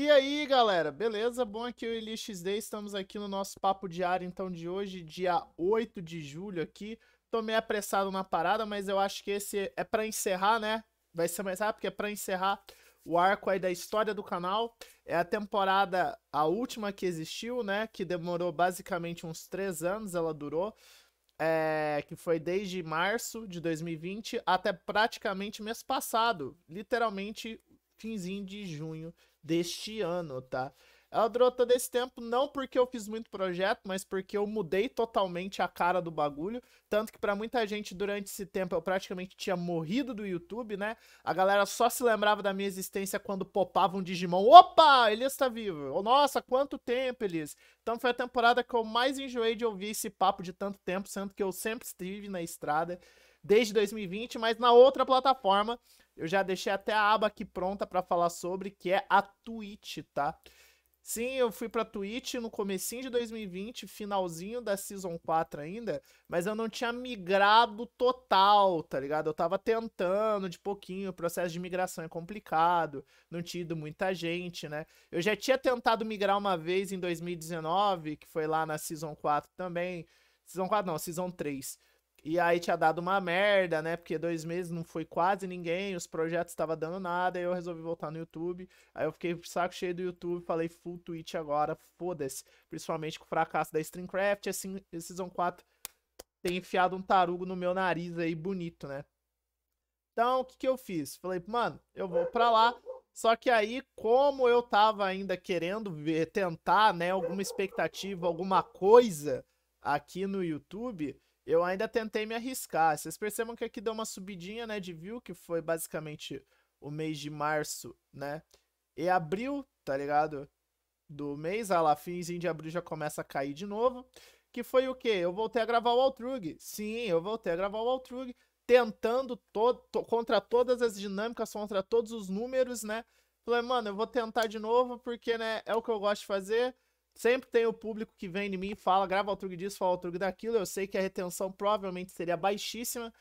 E aí, galera, beleza? Bom aqui o Eli estamos aqui no nosso papo diário então de hoje, dia 8 de julho aqui. Tô meio apressado na parada, mas eu acho que esse é para encerrar, né? Vai ser mais rápido, porque é para encerrar o arco aí da história do canal. É a temporada, a última que existiu, né? Que demorou basicamente uns 3 anos, ela durou. É, que foi desde março de 2020 até praticamente mês passado, literalmente finzinho de junho deste ano, tá? Ela durou todo esse tempo, não porque eu fiz muito projeto, mas porque eu mudei totalmente a cara do bagulho. Tanto que para muita gente, durante esse tempo, eu praticamente tinha morrido do YouTube, né? A galera só se lembrava da minha existência quando popava um Digimon. Opa, Elias tá vivo! Oh, nossa, quanto tempo, Elias! Então foi a temporada que eu mais enjoei de ouvir esse papo de tanto tempo, sendo que eu sempre estive na estrada desde 2020, mas na outra plataforma. Eu já deixei até a aba aqui pronta para falar sobre, que é a Twitch, tá? Sim, eu fui pra Twitch no comecinho de 2020, finalzinho da Season 4 ainda, mas eu não tinha migrado total, tá ligado? Eu tava tentando de pouquinho, o processo de migração é complicado, não tinha ido muita gente, né? Eu já tinha tentado migrar uma vez em 2019, que foi lá na Season 4 também, Season 4 não, Season 3. E aí tinha dado uma merda, né? Porque dois meses não foi quase ninguém, os projetos estavam dando nada, aí eu resolvi voltar no YouTube. Aí eu fiquei saco cheio do YouTube, falei full Twitch agora, foda-se. Principalmente com o fracasso da Streamcraft, assim, Season 4 tem enfiado um tarugo no meu nariz aí, bonito, né? Então, o que que eu fiz? Falei, mano, eu vou pra lá. Só que aí, como eu tava ainda querendo ver, tentar, né, alguma expectativa, alguma coisa aqui no YouTube eu ainda tentei me arriscar. Vocês percebam que aqui deu uma subidinha, né, de view, que foi basicamente o mês de março, né? E abril, tá ligado? Do mês, a ah lá, finzinho de abril já começa a cair de novo. Que foi o quê? Eu voltei a gravar o Altrug. Sim, eu voltei a gravar o Altrug, tentando to to contra todas as dinâmicas, contra todos os números, né? Falei, mano, eu vou tentar de novo, porque, né, é o que eu gosto de fazer. Sempre tem o público que vem em mim e fala, grava o truque disso, fala o truque daquilo. Eu sei que a retenção provavelmente seria baixíssima.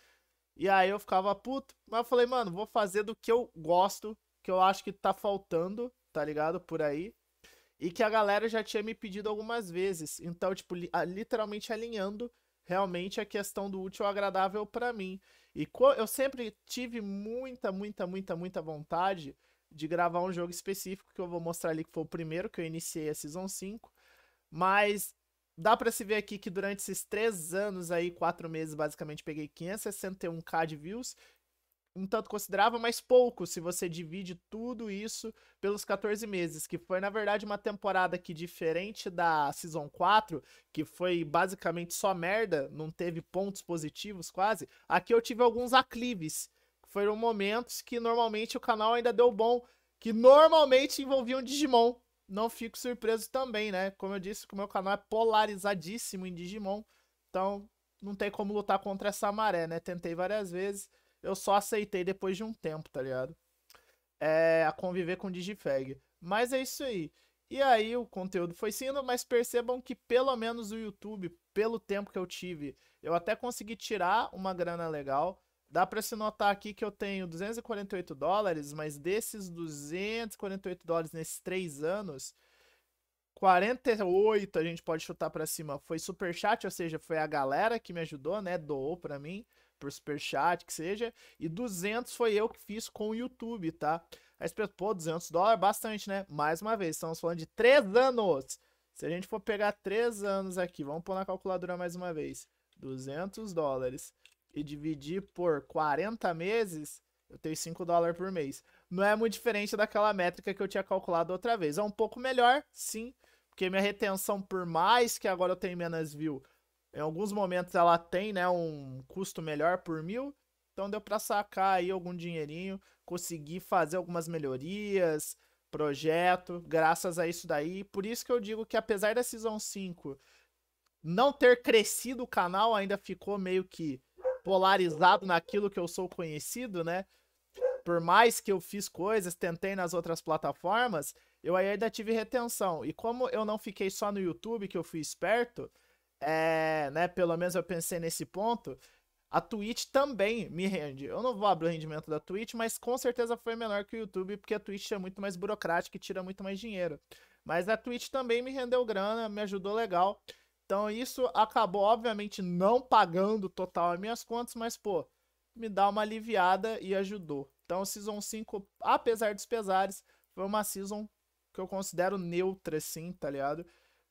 E aí eu ficava puto. Mas eu falei, mano, vou fazer do que eu gosto, que eu acho que tá faltando, tá ligado? Por aí. E que a galera já tinha me pedido algumas vezes. Então, tipo, li literalmente alinhando realmente a questão do útil ao agradável para mim. E eu sempre tive muita, muita, muita, muita vontade de gravar um jogo específico que eu vou mostrar ali que foi o primeiro que eu iniciei a Season 5. Mas dá para se ver aqui que durante esses três anos aí, quatro meses basicamente, peguei 561k de views. Um tanto considerável, mas pouco se você divide tudo isso pelos 14 meses, que foi na verdade uma temporada que, diferente da Season 4, que foi basicamente só merda, não teve pontos positivos quase, aqui eu tive alguns aclives foram momentos que normalmente o canal ainda deu bom, que normalmente envolviam Digimon. Não fico surpreso também, né? Como eu disse, o meu canal é polarizadíssimo em Digimon, então não tem como lutar contra essa maré, né? Tentei várias vezes, eu só aceitei depois de um tempo, tá ligado? É, a conviver com Digifag. Mas é isso aí. E aí o conteúdo foi sendo, mas percebam que pelo menos o YouTube, pelo tempo que eu tive, eu até consegui tirar uma grana legal. Dá para se notar aqui que eu tenho 248 dólares, mas desses 248 dólares nesses três anos, 48 a gente pode chutar para cima foi super chat, ou seja, foi a galera que me ajudou, né? Doou para mim por super chat, que seja, e 200 foi eu que fiz com o YouTube, tá? Aí você pensa, pô, 200 dólares, bastante, né? Mais uma vez, estamos falando de 3 anos. Se a gente for pegar 3 anos aqui, vamos pôr na calculadora mais uma vez. 200 dólares e dividir por 40 meses, eu tenho 5 dólares por mês. Não é muito diferente daquela métrica que eu tinha calculado outra vez. É um pouco melhor, sim, porque minha retenção, por mais que agora eu tenha menos view, em alguns momentos ela tem né, um custo melhor por mil. Então deu para sacar aí algum dinheirinho, conseguir fazer algumas melhorias, projeto, graças a isso daí. Por isso que eu digo que apesar da Season 5 não ter crescido o canal, ainda ficou meio que polarizado naquilo que eu sou conhecido, né? Por mais que eu fiz coisas, tentei nas outras plataformas, eu ainda tive retenção. E como eu não fiquei só no YouTube, que eu fui esperto, é, né? Pelo menos eu pensei nesse ponto. A Twitch também me rende. Eu não vou abrir o rendimento da Twitch, mas com certeza foi menor que o YouTube, porque a Twitch é muito mais burocrática e tira muito mais dinheiro. Mas a Twitch também me rendeu grana, me ajudou legal. Então isso acabou, obviamente, não pagando total as minhas contas, mas, pô, me dá uma aliviada e ajudou. Então, Season 5, apesar dos pesares, foi uma Season que eu considero neutra, sim, tá ligado?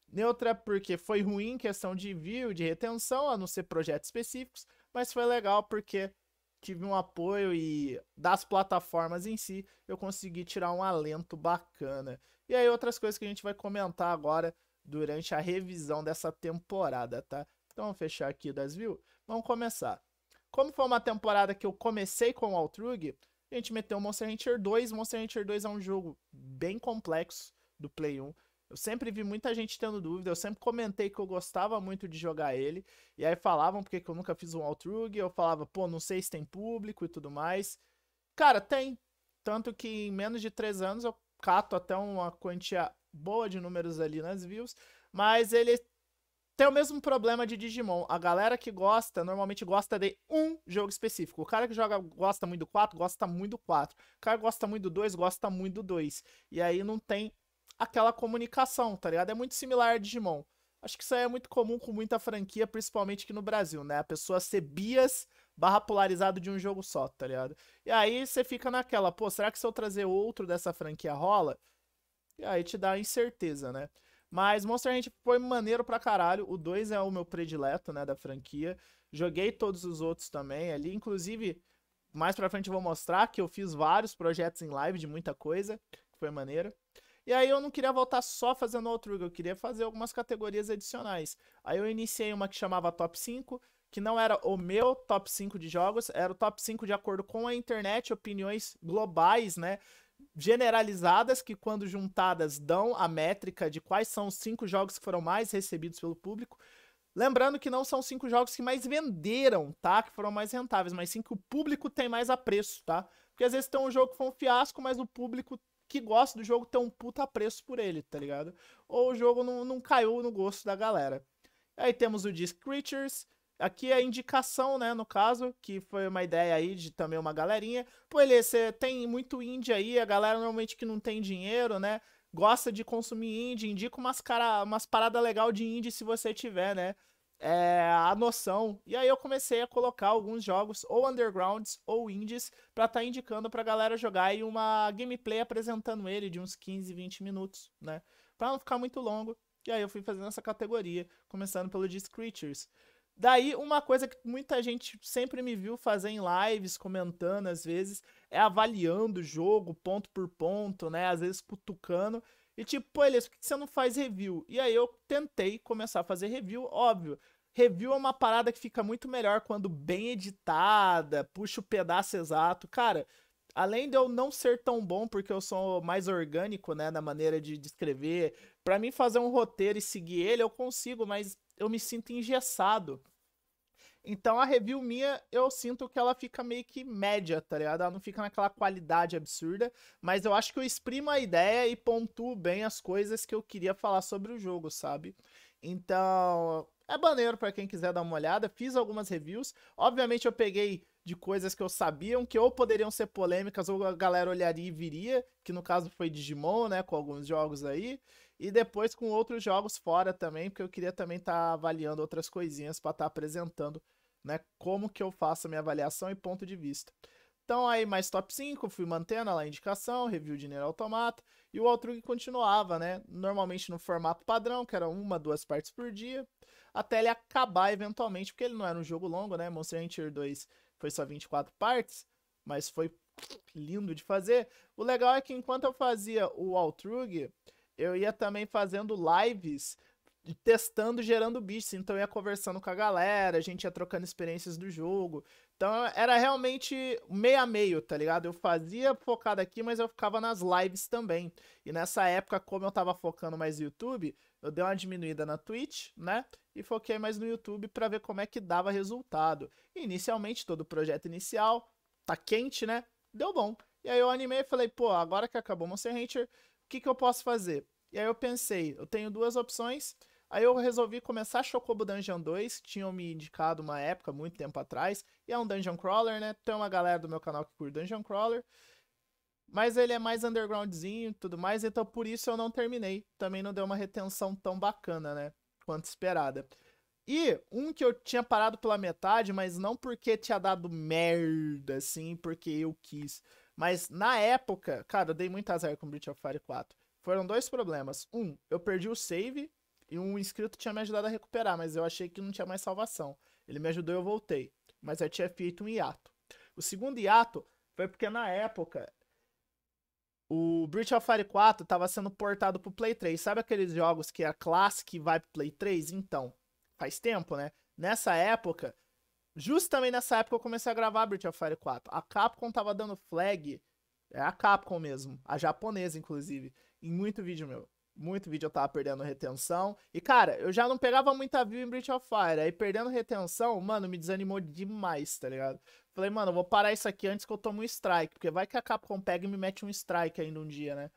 Neutra porque foi ruim em questão de view, de retenção, a não ser projetos específicos, mas foi legal porque tive um apoio e das plataformas em si eu consegui tirar um alento bacana. E aí outras coisas que a gente vai comentar agora durante a revisão dessa temporada, tá? Então, vamos fechar aqui das view. Vamos começar. Como foi uma temporada que eu comecei com o Altrug, a gente meteu Monster Hunter 2. Monster Hunter 2 é um jogo bem complexo do Play 1. Eu sempre vi muita gente tendo dúvida, eu sempre comentei que eu gostava muito de jogar ele, e aí falavam porque eu nunca fiz um Altrug, eu falava, pô, não sei se tem público e tudo mais. Cara, tem. Tanto que em menos de três anos eu cato até uma quantia boa de números ali nas views, mas ele tem o mesmo problema de Digimon. A galera que gosta, normalmente gosta de um jogo específico. O cara que joga gosta muito do 4, gosta muito do 4. O cara que gosta muito do 2, gosta muito do 2. E aí não tem aquela comunicação, tá ligado? É muito similar a Digimon. Acho que isso aí é muito comum com muita franquia, principalmente aqui no Brasil, né? A pessoa ser bias barra polarizado de um jogo só, tá ligado? E aí você fica naquela, pô, será que se eu trazer outro dessa franquia rola? E aí te dá incerteza, né? Mas Monster Hunter foi maneiro pra caralho. O 2 é o meu predileto, né, da franquia. Joguei todos os outros também ali. Inclusive, mais pra frente eu vou mostrar que eu fiz vários projetos em live de muita coisa, que foi maneiro. E aí eu não queria voltar só fazendo outro, eu queria fazer algumas categorias adicionais. Aí eu iniciei uma que chamava Top 5, que não era o meu top 5 de jogos, era o top 5 de acordo com a internet, opiniões globais, né? generalizadas que, quando juntadas, dão a métrica de quais são os cinco jogos que foram mais recebidos pelo público. Lembrando que não são cinco jogos que mais venderam, tá? Que foram mais rentáveis, mas sim que o público tem mais apreço, tá? Porque às vezes tem um jogo que foi um fiasco, mas o público que gosta do jogo tem um puta apreço por ele, tá ligado? Ou o jogo não, não caiu no gosto da galera. Aí temos o Disc Creatures, Aqui é a indicação, né, no caso, que foi uma ideia aí de também uma galerinha. Pô, ele, você tem muito indie aí, a galera normalmente que não tem dinheiro, né, gosta de consumir indie, indica umas, cara, umas paradas legal de indie se você tiver, né, é, a noção. E aí eu comecei a colocar alguns jogos, ou undergrounds, ou indies, pra estar tá indicando pra galera jogar e uma gameplay apresentando ele de uns 15, 20 minutos, né, pra não ficar muito longo. E aí eu fui fazendo essa categoria, começando pelo Disc Creatures. Daí, uma coisa que muita gente sempre me viu fazer em lives, comentando às vezes, é avaliando o jogo ponto por ponto, né? Às vezes cutucando. E tipo, pô, Elias, por que você não faz review? E aí eu tentei começar a fazer review, óbvio. Review é uma parada que fica muito melhor quando bem editada, puxa o pedaço exato. Cara, além de eu não ser tão bom, porque eu sou mais orgânico, né, na maneira de, de escrever, para mim fazer um roteiro e seguir ele eu consigo, mas eu me sinto engessado. Então a review minha, eu sinto que ela fica meio que média, tá ligado? Ela não fica naquela qualidade absurda, mas eu acho que eu exprimo a ideia e pontuo bem as coisas que eu queria falar sobre o jogo, sabe? Então, é maneiro para quem quiser dar uma olhada. Fiz algumas reviews. Obviamente eu peguei de coisas que eu sabia que ou poderiam ser polêmicas ou a galera olharia e viria, que no caso foi Digimon, né, com alguns jogos aí. E depois com outros jogos fora também, porque eu queria também estar tá avaliando outras coisinhas para estar tá apresentando, né? Como que eu faço a minha avaliação e ponto de vista. Então aí mais top 5, fui mantendo lá a indicação, review de dinheiro Automata, e o Outrug continuava, né? Normalmente no formato padrão, que era uma, duas partes por dia, até ele acabar eventualmente, porque ele não era um jogo longo, né? Monster Hunter 2 foi só 24 partes, mas foi lindo de fazer. O legal é que enquanto eu fazia o Altrug, eu ia também fazendo lives testando, gerando bichos Então eu ia conversando com a galera, a gente ia trocando experiências do jogo. Então era realmente meio a meio, tá ligado? Eu fazia focado aqui, mas eu ficava nas lives também. E nessa época, como eu tava focando mais no YouTube, eu dei uma diminuída na Twitch, né? E foquei mais no YouTube para ver como é que dava resultado. E inicialmente, todo o projeto inicial, tá quente, né? Deu bom. E aí eu animei e falei, pô, agora que acabou Monster Hunter, que, que eu posso fazer? E aí eu pensei, eu tenho duas opções. Aí eu resolvi começar Chocobo Dungeon 2, tinham me indicado uma época, muito tempo atrás, e é um Dungeon Crawler, né? Tem uma galera do meu canal que curte Dungeon Crawler, mas ele é mais undergroundzinho e tudo mais, então por isso eu não terminei. Também não deu uma retenção tão bacana, né? Quanto esperada. E um que eu tinha parado pela metade, mas não porque tinha dado merda, assim, porque eu quis. Mas na época, cara, eu dei muito azar com Bridge of Fire 4. Foram dois problemas. Um, eu perdi o save e um inscrito tinha me ajudado a recuperar, mas eu achei que não tinha mais salvação. Ele me ajudou e eu voltei. Mas eu tinha feito um hiato. O segundo hiato foi porque na época o Bridge of Fire 4 estava sendo portado pro Play 3. Sabe aqueles jogos que é clássico e vai pro Play 3? Então, faz tempo, né? Nessa época, Justamente nessa época eu comecei a gravar British Breath of Fire 4. A Capcom tava dando flag, é a Capcom mesmo, a japonesa inclusive, em muito vídeo meu. Muito vídeo eu tava perdendo retenção. E cara, eu já não pegava muita view em British of Fire. Aí perdendo retenção, mano, me desanimou demais, tá ligado? Falei, mano, eu vou parar isso aqui antes que eu tome um strike. Porque vai que a Capcom pega e me mete um strike ainda um dia, né?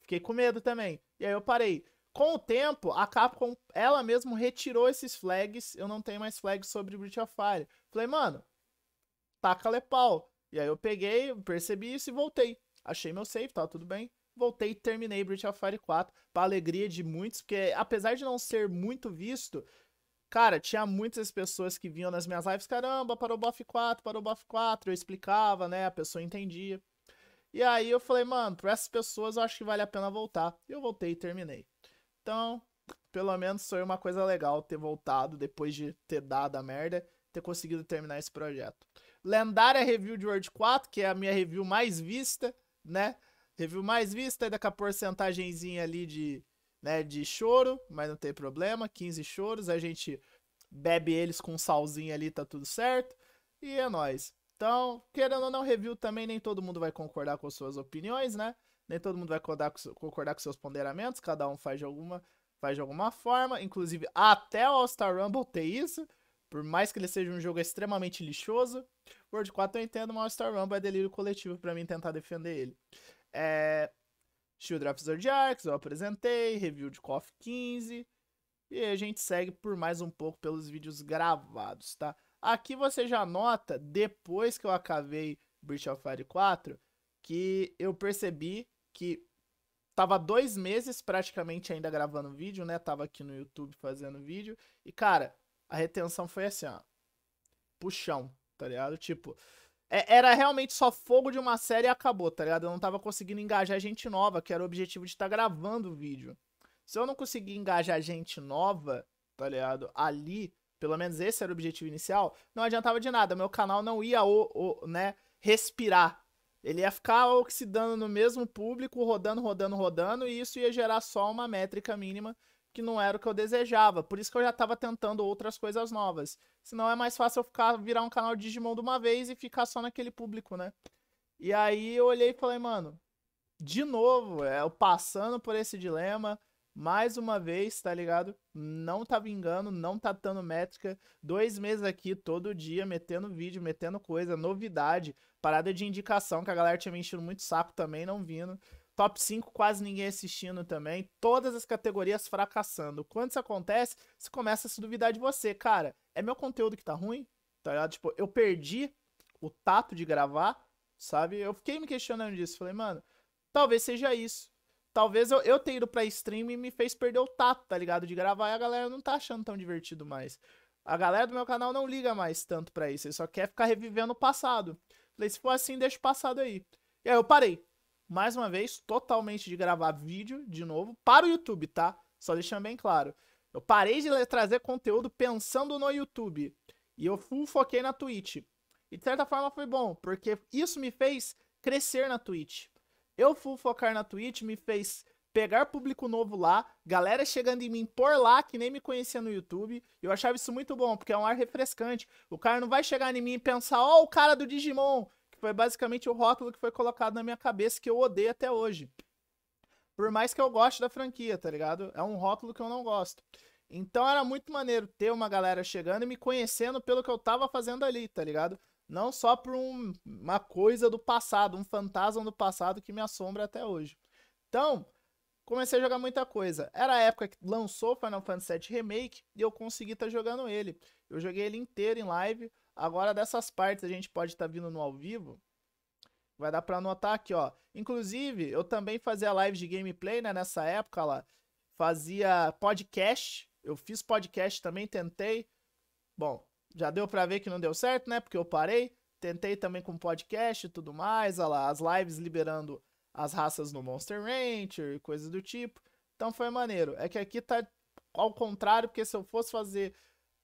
Fiquei com medo também. E aí eu parei. Com o tempo, a Capcom, ela mesmo retirou esses flags. Eu não tenho mais flags sobre Breath of Fire. Falei, mano, taca pau. E aí eu peguei, percebi isso e voltei. Achei meu save, tá tudo bem. Voltei e terminei Breath of Fire 4, pra alegria de muitos, porque apesar de não ser muito visto, cara, tinha muitas pessoas que vinham nas minhas lives, caramba, parou o buff 4, parou o buff 4, eu explicava, né, a pessoa entendia. E aí eu falei, mano, para essas pessoas eu acho que vale a pena voltar. E eu voltei e terminei. Então, pelo menos foi uma coisa legal ter voltado depois de ter dado a merda, ter conseguido terminar esse projeto. Lendária Review de World 4, que é a minha review mais vista, né? Review mais vista, ainda com a porcentagemzinha ali de, né, de choro, mas não tem problema, 15 choros, a gente bebe eles com um salzinho ali, tá tudo certo. E é nóis. Então, querendo ou não, review também, nem todo mundo vai concordar com suas opiniões, né? nem todo mundo vai concordar com, concordar com seus ponderamentos, cada um faz de alguma, faz de alguma forma, inclusive até o All-Star Rumble ter isso, por mais que ele seja um jogo extremamente lixoso, World 4 eu entendo, mas All-Star Rumble é delírio coletivo para mim tentar defender ele. É... Shield of Zodiacs, eu apresentei, review de KOF 15, e a gente segue por mais um pouco pelos vídeos gravados, tá? Aqui você já nota, depois que eu acabei Breath of Fire 4, que eu percebi que tava dois meses praticamente ainda gravando vídeo, né? Tava aqui no YouTube fazendo vídeo. E, cara, a retenção foi assim, ó. Puxão, tá ligado? Tipo, é, era realmente só fogo de uma série e acabou, tá ligado? Eu não tava conseguindo engajar gente nova, que era o objetivo de estar tá gravando o vídeo. Se eu não conseguir engajar gente nova, tá ligado? Ali, pelo menos esse era o objetivo inicial, não adiantava de nada. Meu canal não ia, o, o né, respirar, ele ia ficar oxidando no mesmo público, rodando, rodando, rodando, e isso ia gerar só uma métrica mínima que não era o que eu desejava. Por isso que eu já estava tentando outras coisas novas. Senão é mais fácil eu ficar virar um canal de Digimon de uma vez e ficar só naquele público, né? E aí eu olhei e falei, mano, de novo, é, eu passando por esse dilema, mais uma vez, tá ligado? Não tá vingando, não tá dando métrica. Dois meses aqui, todo dia, metendo vídeo, metendo coisa, novidade, parada de indicação, que a galera tinha me enchido muito saco também, não vindo. Top 5, quase ninguém assistindo também. Todas as categorias fracassando. Quando isso acontece, você começa a se duvidar de você. Cara, é meu conteúdo que tá ruim? Tá ligado? Tipo, eu perdi o tato de gravar, sabe? Eu fiquei me questionando disso. Falei, mano, talvez seja isso Talvez eu, eu ter ido pra stream e me fez perder o tato, tá ligado? De gravar e a galera não tá achando tão divertido mais. A galera do meu canal não liga mais tanto pra isso, ele só quer ficar revivendo o passado. Falei, se for assim, deixa o passado aí. E aí eu parei. Mais uma vez, totalmente de gravar vídeo de novo para o YouTube, tá? Só deixando bem claro. Eu parei de trazer conteúdo pensando no YouTube. E eu full foquei na Twitch. E de certa forma foi bom, porque isso me fez crescer na Twitch. Eu fui focar na Twitch, me fez pegar público novo lá, galera chegando em mim por lá, que nem me conhecia no YouTube. Eu achava isso muito bom, porque é um ar refrescante. O cara não vai chegar em mim e pensar, ó, oh, o cara do Digimon, que foi basicamente o rótulo que foi colocado na minha cabeça, que eu odeio até hoje. Por mais que eu goste da franquia, tá ligado? É um rótulo que eu não gosto. Então era muito maneiro ter uma galera chegando e me conhecendo pelo que eu tava fazendo ali, tá ligado? não só por um, uma coisa do passado, um fantasma do passado que me assombra até hoje. Então, comecei a jogar muita coisa. Era a época que lançou Final Fantasy VII Remake e eu consegui estar tá jogando ele. Eu joguei ele inteiro em live. Agora dessas partes a gente pode estar tá vindo no ao vivo. Vai dar para anotar aqui, ó. Inclusive, eu também fazia live de gameplay, né, nessa época lá. Fazia podcast, eu fiz podcast também, tentei. Bom, já deu para ver que não deu certo, né? Porque eu parei. Tentei também com podcast e tudo mais. Olha lá, as lives liberando as raças no Monster Rancher e coisas do tipo. Então foi maneiro. É que aqui tá ao contrário, porque se eu fosse fazer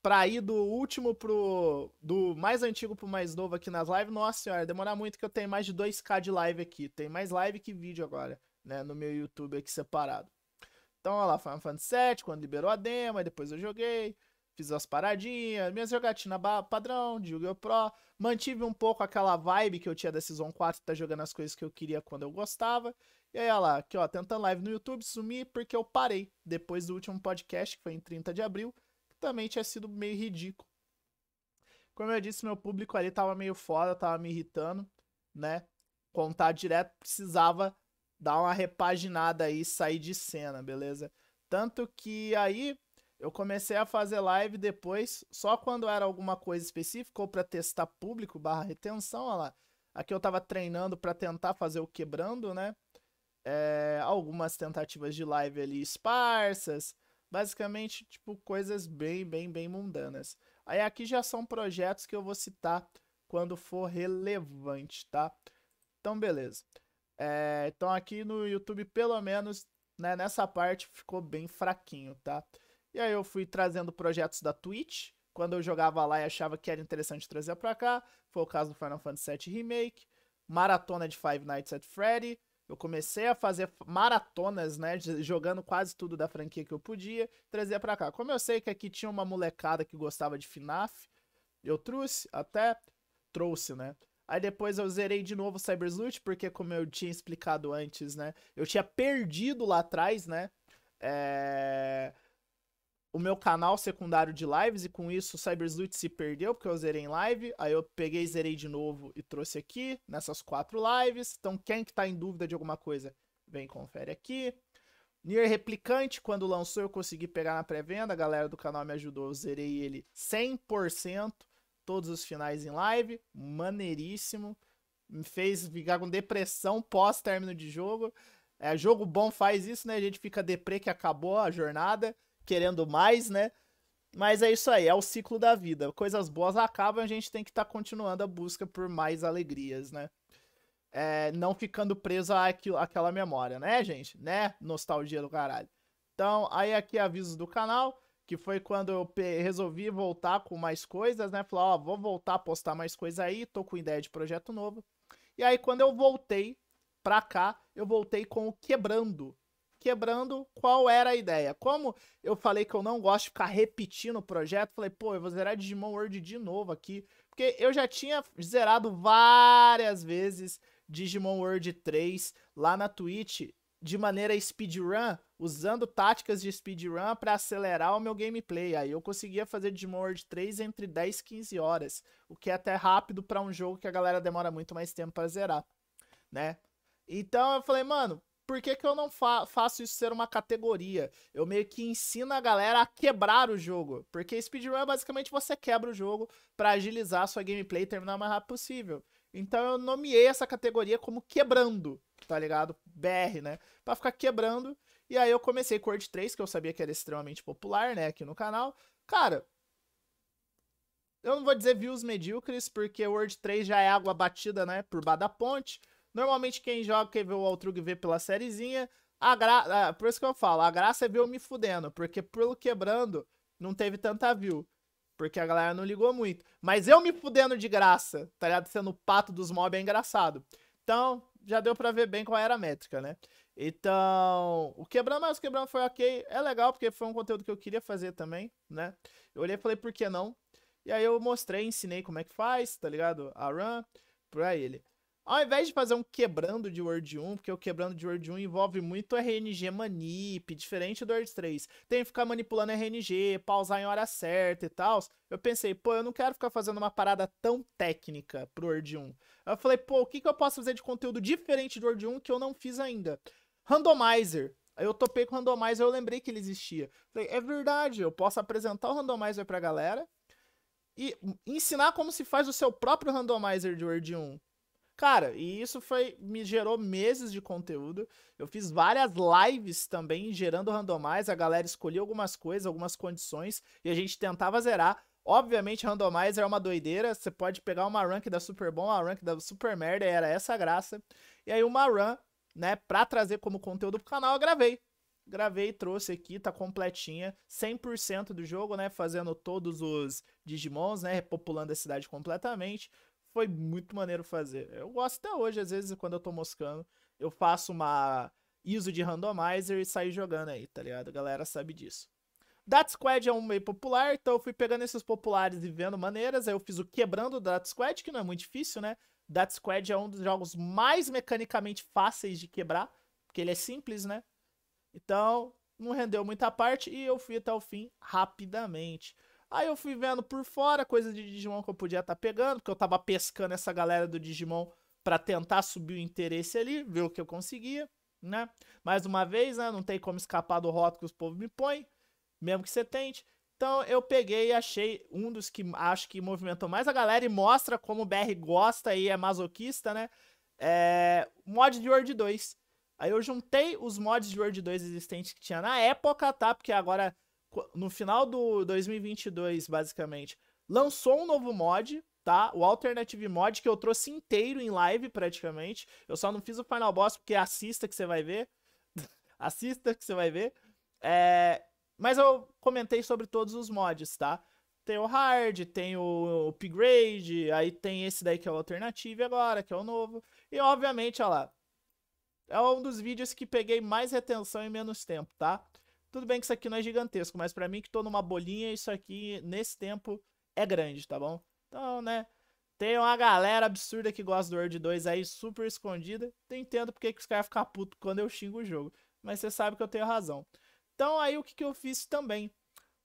pra ir do último pro. do mais antigo pro mais novo aqui nas lives, nossa senhora, demorar muito que eu tenho mais de 2k de live aqui. Tem mais live que vídeo agora, né? No meu YouTube aqui separado. Então, olha lá, Final Fantasy VII, quando liberou a demo, depois eu joguei. Fiz as paradinhas, minhas jogatinas padrão de Yu-Gi-Oh! Pro. Mantive um pouco aquela vibe que eu tinha da Season 4, tá jogando as coisas que eu queria quando eu gostava. E aí, olha lá, aqui ó, tentando live no YouTube, sumi porque eu parei depois do último podcast, que foi em 30 de abril, que também tinha sido meio ridículo. Como eu disse, meu público ali tava meio fora, tava me irritando, né? Contar direto precisava dar uma repaginada aí, sair de cena, beleza? Tanto que aí eu comecei a fazer live depois, só quando era alguma coisa específica ou para testar público barra retenção, olha lá. Aqui eu tava treinando para tentar fazer o quebrando, né? É, algumas tentativas de live ali esparsas, basicamente, tipo, coisas bem, bem, bem mundanas. Aí aqui já são projetos que eu vou citar quando for relevante, tá? Então, beleza. É, então aqui no YouTube, pelo menos, né, nessa parte ficou bem fraquinho, tá? E aí eu fui trazendo projetos da Twitch, quando eu jogava lá e achava que era interessante trazer para cá. Foi o caso do Final Fantasy VII Remake, maratona de Five Nights at Freddy. Eu comecei a fazer maratonas, né, jogando quase tudo da franquia que eu podia, trazer para cá. Como eu sei que aqui tinha uma molecada que gostava de FNAF, eu trouxe, até trouxe, né? Aí depois eu zerei de novo Cyber Sleuth, porque como eu tinha explicado antes, né? Eu tinha perdido lá atrás, né? É o meu canal secundário de lives e com isso o Cybersloot se perdeu porque eu zerei em live. Aí eu peguei, zerei de novo e trouxe aqui nessas quatro lives. Então quem que tá em dúvida de alguma coisa, vem confere aqui. Nier Replicante, quando lançou eu consegui pegar na pré-venda, a galera do canal me ajudou, eu zerei ele 100%, todos os finais em live, maneiríssimo. Me fez ficar com depressão pós-término de jogo. É, jogo bom faz isso, né? A gente fica deprê que acabou a jornada querendo mais, né? Mas é isso aí, é o ciclo da vida. Coisas boas acabam, a gente tem que estar tá continuando a busca por mais alegrias, né? É, não ficando preso àquela memória, né, gente? Né? Nostalgia do caralho. Então, aí aqui avisos do canal, que foi quando eu resolvi voltar com mais coisas, né? Falar, ó, vou voltar a postar mais coisa aí, tô com ideia de projeto novo. E aí, quando eu voltei pra cá, eu voltei com o Quebrando, quebrando qual era a ideia. Como eu falei que eu não gosto de ficar repetindo o projeto, falei, pô, eu vou zerar Digimon World de novo aqui, porque eu já tinha zerado várias vezes Digimon World 3 lá na Twitch de maneira speedrun, usando táticas de speedrun para acelerar o meu gameplay. Aí eu conseguia fazer Digimon World 3 entre 10 e 15 horas, o que é até rápido para um jogo que a galera demora muito mais tempo para zerar, né? Então eu falei, mano, por que, que eu não fa faço isso ser uma categoria? Eu meio que ensino a galera a quebrar o jogo. Porque speedrun é basicamente você quebra o jogo para agilizar a sua gameplay e terminar o mais rápido possível. Então eu nomeei essa categoria como quebrando, tá ligado? BR, né? Pra ficar quebrando. E aí eu comecei com Word 3, que eu sabia que era extremamente popular, né? Aqui no canal. Cara, eu não vou dizer views medíocres, porque Word 3 já é água batida, né? Por Bada ponte. Normalmente quem joga, quem vê o Altrug vê pela sériezinha. A gra... Ah, por isso que eu falo, a graça é ver eu me fudendo, porque pelo quebrando não teve tanta view. Porque a galera não ligou muito. Mas eu me fudendo de graça, tá ligado? Sendo o pato dos mobs é engraçado. Então, já deu pra ver bem qual era a métrica, né? Então, o quebrando, mas o quebrando foi ok. É legal, porque foi um conteúdo que eu queria fazer também, né? Eu olhei e falei, por que não? E aí eu mostrei, ensinei como é que faz, tá ligado? A run pra ele. Ao invés de fazer um quebrando de Word 1, porque o quebrando de Word 1 envolve muito RNG manip, diferente do Word 3. Tem que ficar manipulando RNG, pausar em hora certa e tal. Eu pensei, pô, eu não quero ficar fazendo uma parada tão técnica pro Word 1. Eu falei, pô, o que, que eu posso fazer de conteúdo diferente do Word 1 que eu não fiz ainda? Randomizer. Eu topei com o Randomizer, eu lembrei que ele existia. Falei, é verdade, eu posso apresentar o Randomizer pra galera e ensinar como se faz o seu próprio Randomizer de Word 1. Cara, e isso foi me gerou meses de conteúdo. Eu fiz várias lives também gerando randomize, a galera escolhia algumas coisas, algumas condições e a gente tentava zerar. Obviamente, randomize é uma doideira, você pode pegar uma rank da super bom, uma rank da super merda, era essa graça. E aí uma run, né, pra trazer como conteúdo pro canal, eu gravei. Gravei, trouxe aqui, tá completinha, 100% do jogo, né, fazendo todos os Digimons, né, repopulando a cidade completamente foi muito maneiro fazer. Eu gosto até hoje, às vezes, quando eu tô moscando, eu faço uma ISO de randomizer e saio jogando aí, tá ligado? A galera sabe disso. Dat Squad é um meio popular, então eu fui pegando esses populares e vendo maneiras. Aí eu fiz o quebrando o Dat Squad, que não é muito difícil, né? Dat Squad é um dos jogos mais mecanicamente fáceis de quebrar, porque ele é simples, né? Então, não rendeu muita parte e eu fui até o fim rapidamente. Aí eu fui vendo por fora coisa de Digimon que eu podia estar tá pegando, porque eu tava pescando essa galera do Digimon para tentar subir o interesse ali, ver o que eu conseguia, né? Mais uma vez, né? Não tem como escapar do rótulo que os povos me põem, mesmo que você tente. Então eu peguei e achei um dos que acho que movimentou mais a galera e mostra como o BR gosta e é masoquista, né? É, mod de Word 2. Aí eu juntei os mods de Word 2 existentes que tinha na época, tá? Porque agora no final do 2022, basicamente, lançou um novo mod, tá? O Alternative Mod que eu trouxe inteiro em live praticamente. Eu só não fiz o Final Boss porque assista que você vai ver. assista que você vai ver. É... Mas eu comentei sobre todos os mods, tá? Tem o hard, tem o upgrade, aí tem esse daí que é o alternativo agora, que é o novo. E obviamente, olha lá. É um dos vídeos que peguei mais retenção em menos tempo, tá? Tudo bem que isso aqui não é gigantesco, mas para mim que tô numa bolinha, isso aqui nesse tempo é grande, tá bom? Então, né, tem uma galera absurda que gosta do World 2 aí, super escondida. Então eu entendo porque que os caras ficam putos quando eu xingo o jogo. Mas você sabe que eu tenho razão. Então aí o que, que eu fiz também?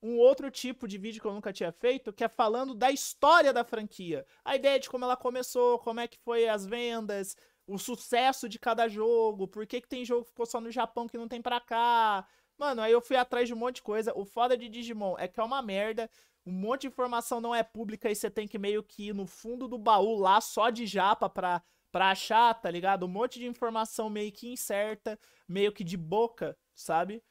Um outro tipo de vídeo que eu nunca tinha feito, que é falando da história da franquia. A ideia de como ela começou, como é que foi as vendas, o sucesso de cada jogo, por que, que tem jogo que ficou só no Japão que não tem pra cá, Mano, aí eu fui atrás de um monte de coisa. O foda de Digimon é que é uma merda. Um monte de informação não é pública e você tem que meio que ir no fundo do baú lá só de japa pra, pra achar, tá ligado? Um monte de informação meio que incerta, meio que de boca, sabe?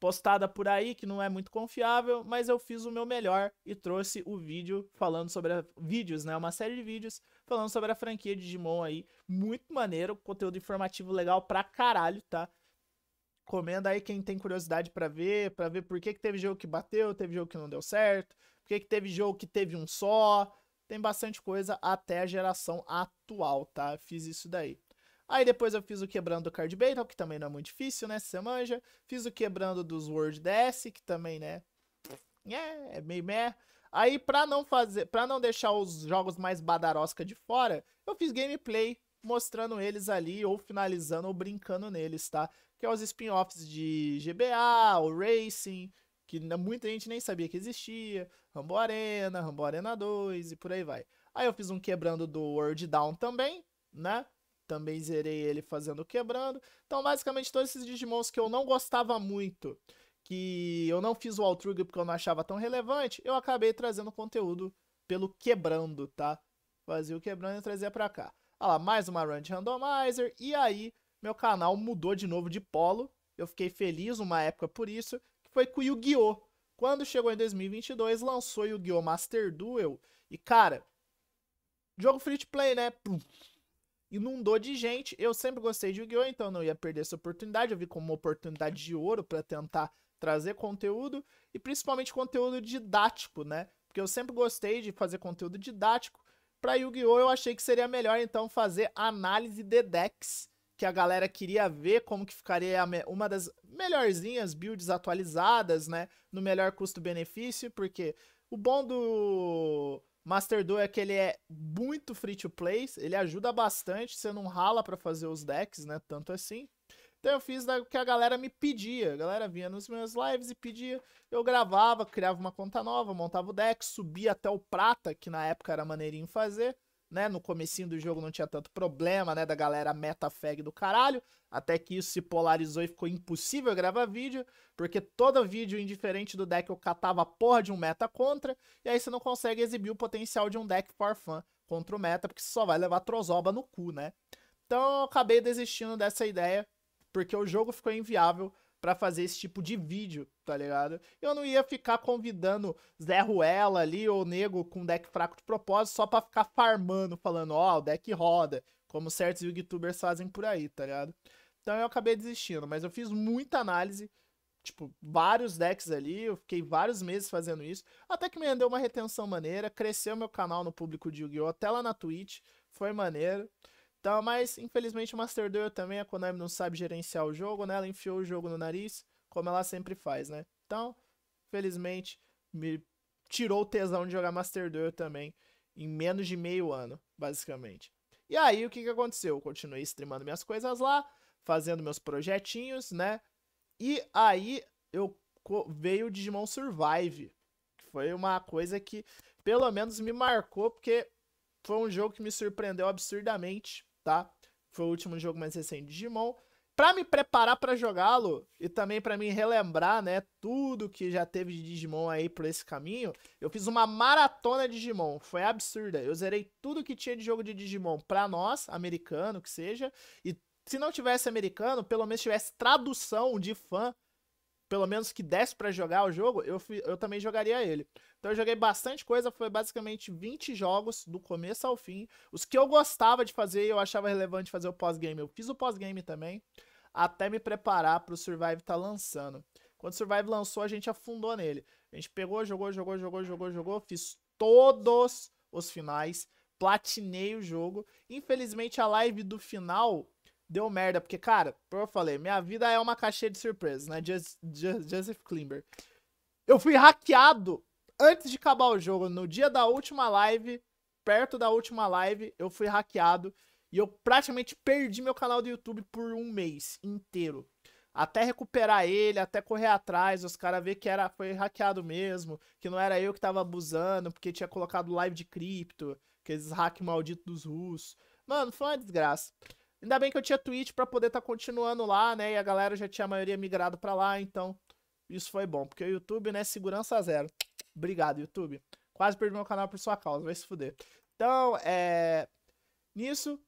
Postada por aí, que não é muito confiável, mas eu fiz o meu melhor e trouxe o vídeo falando sobre. A... Vídeos, né? Uma série de vídeos falando sobre a franquia Digimon aí. Muito maneiro, conteúdo informativo legal pra caralho, tá? comendo aí quem tem curiosidade para ver, para ver por que, que teve jogo que bateu, teve jogo que não deu certo, por que, que teve jogo que teve um só. Tem bastante coisa até a geração atual, tá? Fiz isso daí. Aí depois eu fiz o quebrando do Card Battle, que também não é muito difícil, né? Você manja. Fiz o quebrando dos World DS, que também, né? É, é meio meh. Aí pra não fazer, para não deixar os jogos mais badarosca de fora, eu fiz gameplay mostrando eles ali ou finalizando ou brincando neles, tá? que é os spin-offs de GBA, o Racing, que muita gente nem sabia que existia, Rambo Arena, Rambo Arena 2 e por aí vai. Aí eu fiz um quebrando do World Down também, né? Também zerei ele fazendo o quebrando. Então, basicamente, todos esses Digimons que eu não gostava muito, que eu não fiz o Altrug porque eu não achava tão relevante, eu acabei trazendo conteúdo pelo quebrando, tá? Fazia o quebrando e trazia pra cá. Olha ah lá, mais uma run de randomizer. E aí, meu canal mudou de novo de polo. Eu fiquei feliz uma época por isso, que foi com o Yu-Gi-Oh! Quando chegou em 2022, lançou Yu-Gi-Oh! Master Duel. E, cara, jogo free to play, né? Pum. Inundou de gente. Eu sempre gostei de Yu-Gi-Oh! Então não ia perder essa oportunidade. Eu vi como uma oportunidade de ouro para tentar trazer conteúdo. E principalmente conteúdo didático, né? Porque eu sempre gostei de fazer conteúdo didático. Para Yu-Gi-Oh! eu achei que seria melhor então fazer análise de decks que a galera queria ver como que ficaria uma das melhorzinhas builds atualizadas, né? No melhor custo-benefício, porque o bom do Master Duel é que ele é muito free to play, ele ajuda bastante, você não rala para fazer os decks, né? Tanto assim. Então eu fiz o que a galera me pedia. A galera vinha nos meus lives e pedia. Eu gravava, criava uma conta nova, montava o deck, subia até o prata, que na época era maneirinho fazer né? No comecinho do jogo não tinha tanto problema, né? Da galera metafag do caralho. Até que isso se polarizou e ficou impossível gravar vídeo, porque todo vídeo indiferente do deck eu catava a porra de um meta contra, e aí você não consegue exibir o potencial de um deck for fun contra o meta, porque só vai levar trozoba no cu, né? Então eu acabei desistindo dessa ideia, porque o jogo ficou inviável para fazer esse tipo de vídeo, tá ligado? Eu não ia ficar convidando Zé Ruela ali ou Nego com deck fraco de propósito só pra ficar farmando, falando, ó, oh, o deck roda, como certos youtubers fazem por aí, tá ligado? Então eu acabei desistindo, mas eu fiz muita análise, tipo, vários decks ali, eu fiquei vários meses fazendo isso, até que me deu uma retenção maneira, cresceu meu canal no público de Yu-Gi-Oh! até lá na Twitch, foi maneiro. Tá, mas infelizmente o Master Duel também, a Konami não sabe gerenciar o jogo, né? Ela enfiou o jogo no nariz, como ela sempre faz, né? Então, felizmente, me tirou o tesão de jogar Master Duel também em menos de meio ano, basicamente. E aí, o que, que aconteceu? Eu continuei streamando minhas coisas lá, fazendo meus projetinhos, né? E aí, eu veio o Digimon Survive, que foi uma coisa que pelo menos me marcou, porque foi um jogo que me surpreendeu absurdamente tá? Foi o último jogo mais recente de Digimon. Para me preparar para jogá-lo e também para me relembrar, né, tudo que já teve de Digimon aí por esse caminho, eu fiz uma maratona de Digimon, foi absurda. Eu zerei tudo que tinha de jogo de Digimon para nós, americano que seja, e se não tivesse americano, pelo menos tivesse tradução de fã pelo menos que desse para jogar o jogo, eu, fui, eu também jogaria ele. Então eu joguei bastante coisa, foi basicamente 20 jogos, do começo ao fim. Os que eu gostava de fazer e eu achava relevante fazer o pós-game, eu fiz o pós-game também, até me preparar para o Survive tá lançando. Quando o Survive lançou, a gente afundou nele. A gente pegou, jogou, jogou, jogou, jogou, jogou, fiz todos os finais, platinei o jogo. Infelizmente a live do final deu merda, porque, cara, como eu falei, minha vida é uma caixinha de surpresas, né? Just, Just, Joseph Klimber. Eu fui hackeado antes de acabar o jogo, no dia da última live, perto da última live, eu fui hackeado e eu praticamente perdi meu canal do YouTube por um mês inteiro. Até recuperar ele, até correr atrás, os caras ver que era foi hackeado mesmo, que não era eu que tava abusando, porque tinha colocado live de cripto, aqueles hack malditos dos russos. Mano, foi uma desgraça. Ainda bem que eu tinha Twitch para poder estar tá continuando lá, né? E a galera já tinha a maioria migrado para lá, então isso foi bom. Porque o YouTube, né? Segurança zero. Obrigado, YouTube. Quase perdi meu canal por sua causa, vai se fuder. Então, é. Nisso.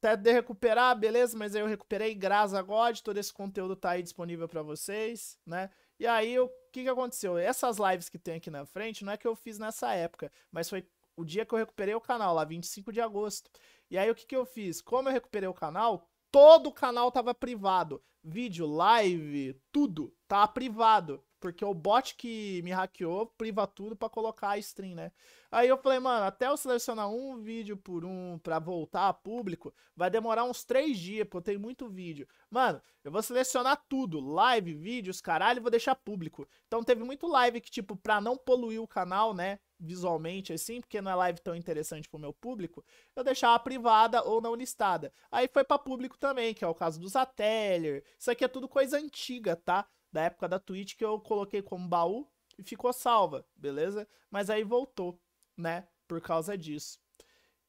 Até tá de recuperar, beleza, mas aí eu recuperei, graças a God, todo esse conteúdo tá aí disponível para vocês, né? E aí, o que que aconteceu? Essas lives que tem aqui na frente, não é que eu fiz nessa época, mas foi o dia que eu recuperei o canal, lá 25 de agosto. E aí o que, que eu fiz? Como eu recuperei o canal, todo o canal tava privado. Vídeo, live, tudo tava privado. Porque o bot que me hackeou priva tudo para colocar a stream, né? Aí eu falei, mano, até eu selecionar um vídeo por um para voltar a público, vai demorar uns três dias, porque eu tenho muito vídeo. Mano, eu vou selecionar tudo, live, vídeos, caralho, vou deixar público. Então teve muito live que, tipo, pra não poluir o canal, né? visualmente assim, porque não é live tão interessante pro meu público, eu deixava privada ou não listada. Aí foi para público também, que é o caso do Zateller. Isso aqui é tudo coisa antiga, tá? Da época da Twitch que eu coloquei como baú e ficou salva, beleza? Mas aí voltou, né? Por causa disso.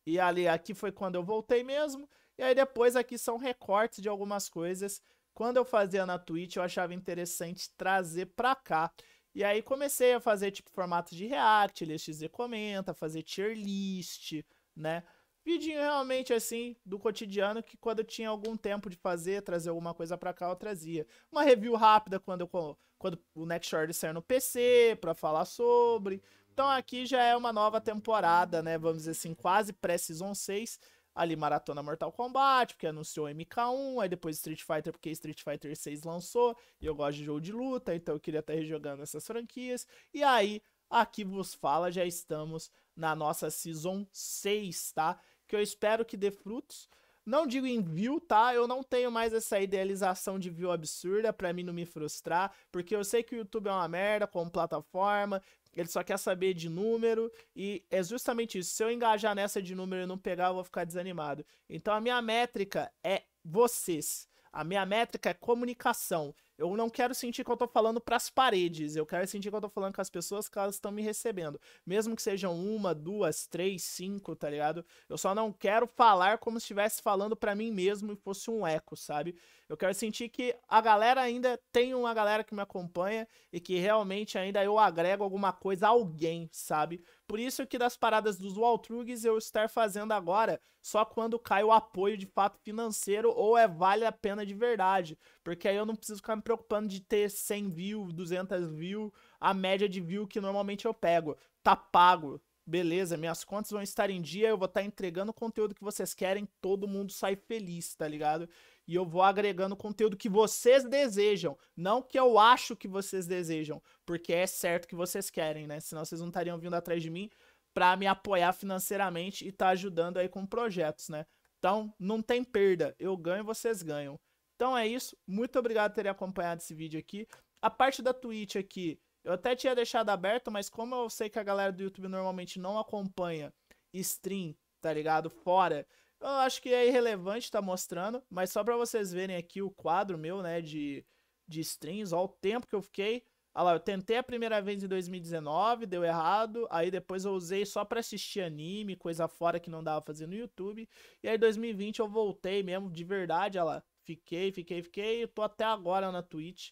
E ali aqui foi quando eu voltei mesmo. E aí depois aqui são recortes de algumas coisas. Quando eu fazia na Twitch, eu achava interessante trazer pra cá. E aí comecei a fazer, tipo, formatos de react, LXZ comenta, fazer tier list, né? Vidinho realmente, assim, do cotidiano, que quando eu tinha algum tempo de fazer, trazer alguma coisa para cá, eu trazia. Uma review rápida quando, eu, quando o Next Short saiu no PC, para falar sobre. Então aqui já é uma nova temporada, né? Vamos dizer assim, quase pré-season 6 ali maratona Mortal Kombat, porque anunciou MK1, aí depois Street Fighter, porque Street Fighter 6 lançou, e eu gosto de jogo de luta, então eu queria estar rejogando essas franquias. E aí, aqui vos fala, já estamos na nossa Season 6, tá? Que eu espero que dê frutos. Não digo em view, tá? Eu não tenho mais essa idealização de view absurda para mim não me frustrar, porque eu sei que o YouTube é uma merda como plataforma, ele só quer saber de número e é justamente isso. Se eu engajar nessa de número e não pegar, eu vou ficar desanimado. Então a minha métrica é vocês. A minha métrica é comunicação. Eu não quero sentir que eu tô falando pras paredes. Eu quero sentir que eu tô falando com as pessoas que elas estão me recebendo. Mesmo que sejam uma, duas, três, cinco, tá ligado? Eu só não quero falar como se estivesse falando para mim mesmo e fosse um eco, sabe? Eu quero sentir que a galera ainda tem uma galera que me acompanha e que realmente ainda eu agrego alguma coisa a alguém, sabe? Por isso que das paradas dos Waltrugs eu estar fazendo agora só quando cai o apoio de fato financeiro ou é vale a pena de verdade. Porque aí eu não preciso ficar me preocupando de ter 100 views, 200 views, a média de view que normalmente eu pego. Tá pago, beleza, minhas contas vão estar em dia, eu vou estar entregando o conteúdo que vocês querem, todo mundo sai feliz, tá ligado? E eu vou agregando o conteúdo que vocês desejam, não que eu acho que vocês desejam, porque é certo que vocês querem, né? Senão vocês não estariam vindo atrás de mim para me apoiar financeiramente e tá ajudando aí com projetos, né? Então, não tem perda, eu ganho, vocês ganham. Então é isso, muito obrigado por terem acompanhado esse vídeo aqui. A parte da Twitch aqui, eu até tinha deixado aberto, mas como eu sei que a galera do YouTube normalmente não acompanha stream, tá ligado? Fora. Eu acho que é irrelevante tá mostrando, mas só para vocês verem aqui o quadro meu, né, de, de streams, ó, o tempo que eu fiquei. Olha lá, eu tentei a primeira vez em 2019, deu errado, aí depois eu usei só pra assistir anime, coisa fora que não dava fazer no YouTube, e aí 2020 eu voltei mesmo, de verdade, olha lá, fiquei, fiquei, fiquei, eu tô até agora na Twitch,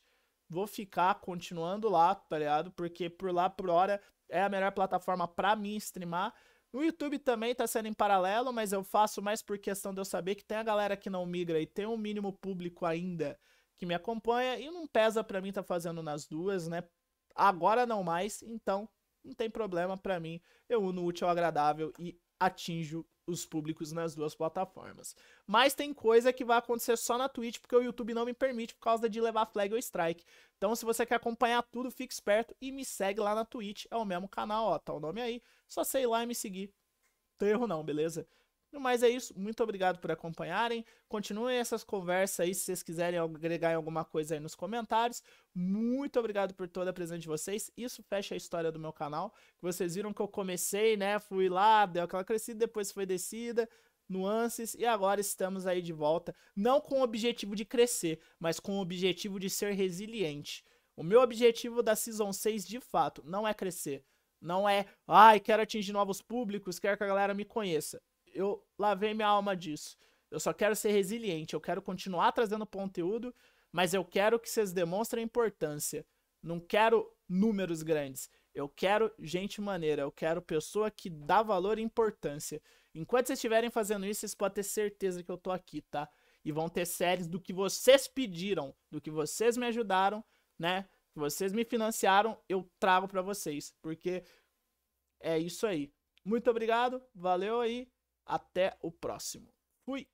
vou ficar continuando lá, tá ligado? Porque por lá, por hora, é a melhor plataforma para mim streamar. o YouTube também tá sendo em paralelo, mas eu faço mais por questão de eu saber que tem a galera que não migra e tem um mínimo público ainda que me acompanha e não pesa para mim tá fazendo nas duas, né? Agora não mais, então não tem problema para mim. Eu uno o útil ao agradável e atinjo os públicos nas duas plataformas. Mas tem coisa que vai acontecer só na Twitch, porque o YouTube não me permite por causa de levar flag ou strike. Então, se você quer acompanhar tudo, fique esperto e me segue lá na Twitch. É o mesmo canal, ó, tá o nome aí. Só sei lá e me seguir. Não tem erro não, beleza? Mas é isso, muito obrigado por acompanharem. Continuem essas conversas aí, se vocês quiserem agregar alguma coisa aí nos comentários. Muito obrigado por toda a presença de vocês. Isso fecha a história do meu canal. Vocês viram que eu comecei, né? Fui lá, deu aquela crescida, depois foi descida nuances e agora estamos aí de volta, não com o objetivo de crescer, mas com o objetivo de ser resiliente. O meu objetivo da Season 6 de fato não é crescer, não é, ai, quero atingir novos públicos, quero que a galera me conheça eu lavei minha alma disso. Eu só quero ser resiliente, eu quero continuar trazendo conteúdo, mas eu quero que vocês demonstrem importância. Não quero números grandes. Eu quero gente maneira, eu quero pessoa que dá valor e importância. Enquanto vocês estiverem fazendo isso, vocês podem ter certeza que eu tô aqui, tá? E vão ter séries do que vocês pediram, do que vocês me ajudaram, né? Que vocês me financiaram, eu trago para vocês, porque é isso aí. Muito obrigado, valeu aí. Até o próximo. Fui!